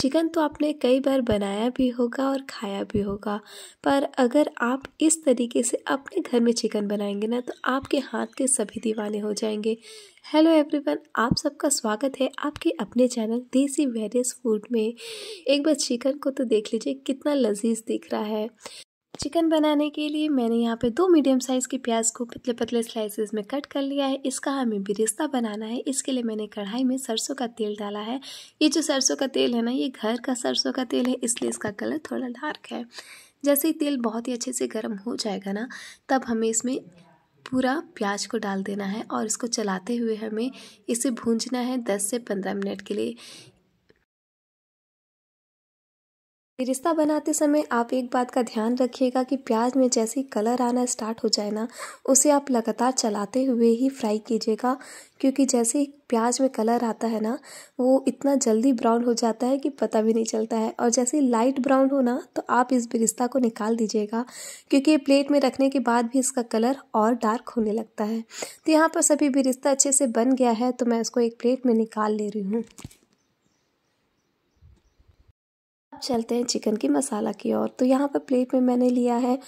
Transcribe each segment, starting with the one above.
chicken तो आपने कई बार बनाया भी होगा और खाया भी होगा पर अगर आप इस तरीके से अपने घर में चिकन बनाएंगे ना तो आपके हाथ के सभी दीवाने हो जाएंगे हेलो एवरीवन आप सबका स्वागत है आपके अपने चैनल देसी वेरियस फूड में एक बार चिकन को तो देख लीजिए कितना लजीज दिख रहा है चिकन बनाने के लिए मैंने यहाँ पे दो मीडियम साइज़ के प्याज को पतले पतले स्लाइसेस में कट कर लिया है इसका हमें बिरिस्ता बनाना है इसके लिए मैंने कढ़ाई में सरसों का तेल डाला है ये जो सरसों का तेल है ना ये घर का सरसों का तेल है इसलिए इसका कलर थोड़ा डार्क है जैसे ही तेल बहुत ही अच्छे से गर्म हो जाएगा ना तब हमें इसमें पूरा प्याज को डाल देना है और इसको चलाते हुए हमें इसे भूंजना है 10 से 15 मिनट के लिए रिश्ता बनाते समय आप एक बात का ध्यान रखिएगा कि प्याज में जैसे कलर आना स्टार्ट हो जाए ना उसे आप लगातार चलाते हुए ही फ्राई कीजिएगा क्योंकि जैसे प्याज में कलर आता है ना वो इतना जल्दी ब्राउन हो जाता है कि पता भी नहीं चलता है और जैसे लाइट ब्राउन हो ना तो आप इस बिरिस्ता को निकाल दीजिएगा क्योंकि ये प्लेट में रखने के बाद भी इसका कलर और डार्क होने लगता है तो यहाँ पर सभी बिरिस्ता अच्छे से बन गया है तो मैं उसको एक प्लेट में निकाल ले रही हूँ अब चलते हैं चिकन की मसाला की ओर तो यहाँ पर प्लेट में मैंने लिया है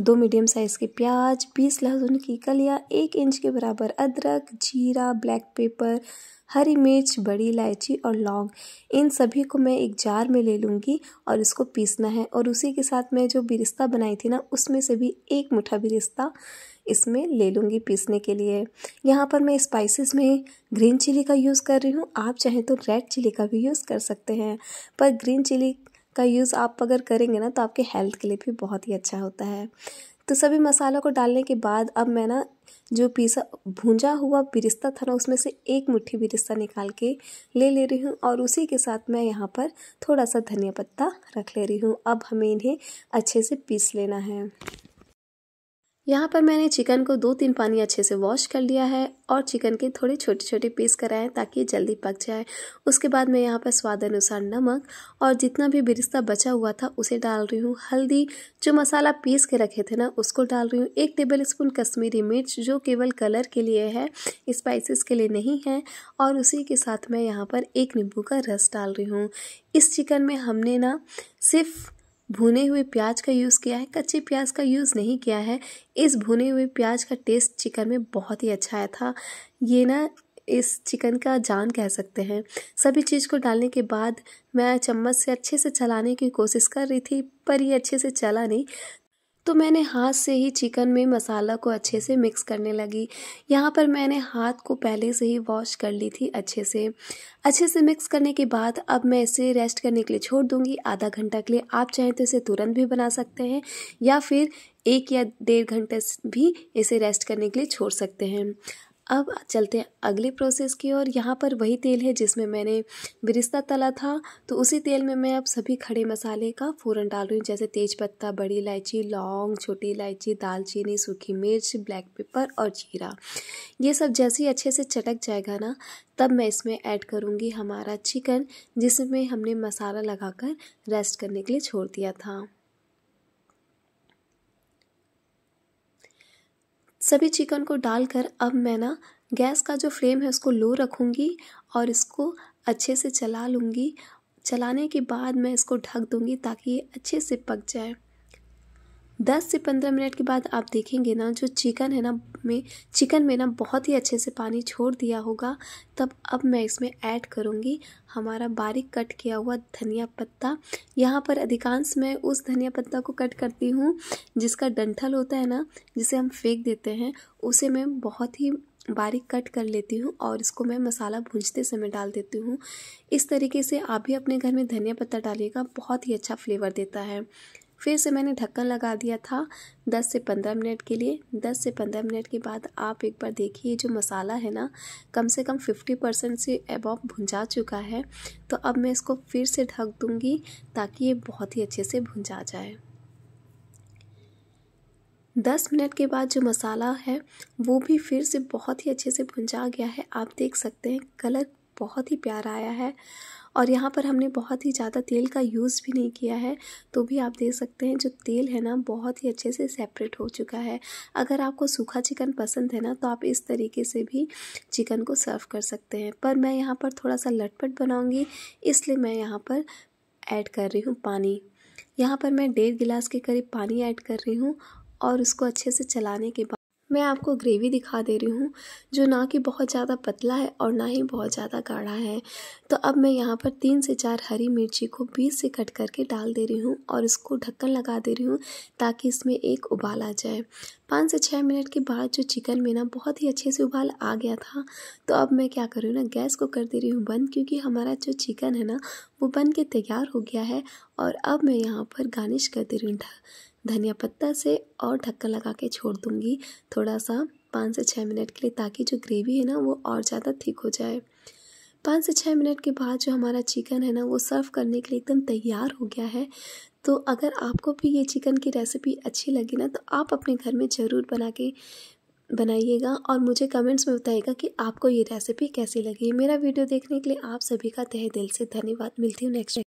दो मीडियम साइज़ के प्याज बीस लहसुन की कलियाँ एक इंच के बराबर अदरक जीरा ब्लैक पेपर हरी मिर्च बड़ी इलायची और लौंग इन सभी को मैं एक जार में ले लूँगी और इसको पीसना है और उसी के साथ मैं जो बिरिस्ता बनाई थी ना उसमें से भी एक मुठा बिरिस्ता इसमें ले लूँगी पीसने के लिए यहाँ पर मैं स्पाइसेस में ग्रीन चिली का यूज़ कर रही हूँ आप चाहें तो रेड चिली का भी यूज़ कर सकते हैं पर ग्रीन चिली का यूज़ आप अगर करेंगे ना तो आपके हेल्थ के लिए भी बहुत ही अच्छा होता है तो सभी मसालों को डालने के बाद अब मैं ना जो पिसा भूंजा हुआ बिरिस्ता था ना उसमें से एक मुट्ठी बिरिस्ता निकाल के ले ले रही हूँ और उसी के साथ मैं यहाँ पर थोड़ा सा धनिया पत्ता रख ले रही हूँ अब हमें इन्हें अच्छे से पीस लेना है यहाँ पर मैंने चिकन को दो तीन पानी अच्छे से वॉश कर लिया है और चिकन के थोड़े छोटे छोटे पीस कराएं ताकि जल्दी पक जाए उसके बाद मैं यहाँ पर स्वाद अनुसार नमक और जितना भी बिरिस्ता बचा हुआ था उसे डाल रही हूँ हल्दी जो मसाला पीस के रखे थे ना उसको डाल रही हूँ एक टेबल स्पून कश्मीरी मिर्च जो केवल कलर के लिए है स्पाइसिस के लिए नहीं है और उसी के साथ मैं यहाँ पर एक नींबू का रस डाल रही हूँ इस चिकन में हमने ना सिर्फ भुने हुए प्याज का यूज़ किया है कच्चे प्याज का यूज़ नहीं किया है इस भुने हुए प्याज का टेस्ट चिकन में बहुत ही अच्छा आया था ये ना इस चिकन का जान कह सकते हैं सभी चीज़ को डालने के बाद मैं चम्मच से अच्छे से चलाने की कोशिश कर रही थी पर ये अच्छे से चला नहीं तो मैंने हाथ से ही चिकन में मसाला को अच्छे से मिक्स करने लगी यहाँ पर मैंने हाथ को पहले से ही वॉश कर ली थी अच्छे से अच्छे से मिक्स करने के बाद अब मैं इसे रेस्ट करने के लिए छोड़ दूंगी आधा घंटा के लिए आप चाहें तो इसे तुरंत भी बना सकते हैं या फिर एक या डेढ़ घंटे भी इसे रेस्ट करने के लिए छोड़ सकते हैं अब चलते हैं अगले प्रोसेस की ओर यहाँ पर वही तेल है जिसमें मैंने बिरिस्ता तला था तो उसी तेल में मैं अब सभी खड़े मसाले का फ़ौरन डाल रही हूँ जैसे तेज़पत्ता बड़ी इलायची लौंग छोटी इलायची दालचीनी सूखी मिर्च ब्लैक पेपर और जीरा ये सब जैसे ही अच्छे से चटक जाएगा ना तब मैं इसमें ऐड करूँगी हमारा चिकन जिसमें हमने मसाला लगा कर रेस्ट करने के लिए छोड़ दिया था सभी चिकन को डालकर अब मैं ना गैस का जो फ्लेम है उसको लो रखूँगी और इसको अच्छे से चला लूँगी चलाने के बाद मैं इसको ढक दूँगी ताकि ये अच्छे से पक जाए 10 से 15 मिनट के बाद आप देखेंगे ना जो चिकन है ना में चिकन में ना बहुत ही अच्छे से पानी छोड़ दिया होगा तब अब मैं इसमें ऐड करूँगी हमारा बारीक कट किया हुआ धनिया पत्ता यहाँ पर अधिकांश मैं उस धनिया पत्ता को कट करती हूँ जिसका डंठल होता है ना जिसे हम फेंक देते हैं उसे मैं बहुत ही बारीक कट कर लेती हूँ और इसको मैं मसाला भूंजते समय डाल देती हूँ इस तरीके से आप भी अपने घर में धनिया पत्ता डालिएगा बहुत ही अच्छा फ्लेवर देता है फिर से मैंने ढक्कन लगा दिया था 10 से 15 मिनट के लिए 10 से 15 मिनट के बाद आप एक बार देखिए जो मसाला है ना कम से कम 50 परसेंट से एबॉव भुंजा चुका है तो अब मैं इसको फिर से ढक दूँगी ताकि ये बहुत ही अच्छे से भुंजा जाए दस मिनट के बाद जो मसाला है वो भी फिर से बहुत ही अच्छे से भुंजा गया है आप देख सकते हैं कलर बहुत ही प्यारा आया है और यहाँ पर हमने बहुत ही ज़्यादा तेल का यूज़ भी नहीं किया है तो भी आप देख सकते हैं जो तेल है ना बहुत ही अच्छे से सेपरेट हो चुका है अगर आपको सूखा चिकन पसंद है ना तो आप इस तरीके से भी चिकन को सर्व कर सकते हैं पर मैं यहाँ पर थोड़ा सा लटपट बनाऊँगी इसलिए मैं यहाँ पर ऐड कर रही हूँ पानी यहाँ पर मैं डेढ़ गिलास के करीब पानी ऐड कर रही हूँ और उसको अच्छे से चलाने के बाद मैं आपको ग्रेवी दिखा दे रही हूँ जो ना कि बहुत ज़्यादा पतला है और ना ही बहुत ज़्यादा गाढ़ा है तो अब मैं यहाँ पर तीन से चार हरी मिर्ची को बीस से कट करके डाल दे रही हूँ और इसको ढक्कन लगा दे रही हूँ ताकि इसमें एक उबाल आ जाए पाँच से छः मिनट के बाद जो चिकन में ना बहुत ही अच्छे से उबाल आ गया था तो अब मैं क्या कर रही हूँ ना गैस को कर दे रही हूँ बंद क्योंकि हमारा जो चिकन है ना वो बन के तैयार हो गया है और अब मैं यहाँ पर गार्निश कर दे रही हूँ धनिया पत्ता से और ढक्कन लगा के छोड़ दूँगी थोड़ा सा पाँच से छः मिनट के लिए ताकि जो ग्रेवी है ना वो और ज़्यादा थिक हो जाए पाँच से छः मिनट के बाद जो हमारा चिकन है ना वो सर्व करने के लिए एकदम तैयार हो गया है तो अगर आपको भी ये चिकन की रेसिपी अच्छी लगी ना तो आप अपने घर में ज़रूर बना के बनाइएगा और मुझे कमेंट्स में बताइएगा कि आपको ये रेसिपी कैसी लगी मेरा वीडियो देखने के लिए आप सभी का तहे दिल से धन्यवाद मिलती हूँ नेक्स्ट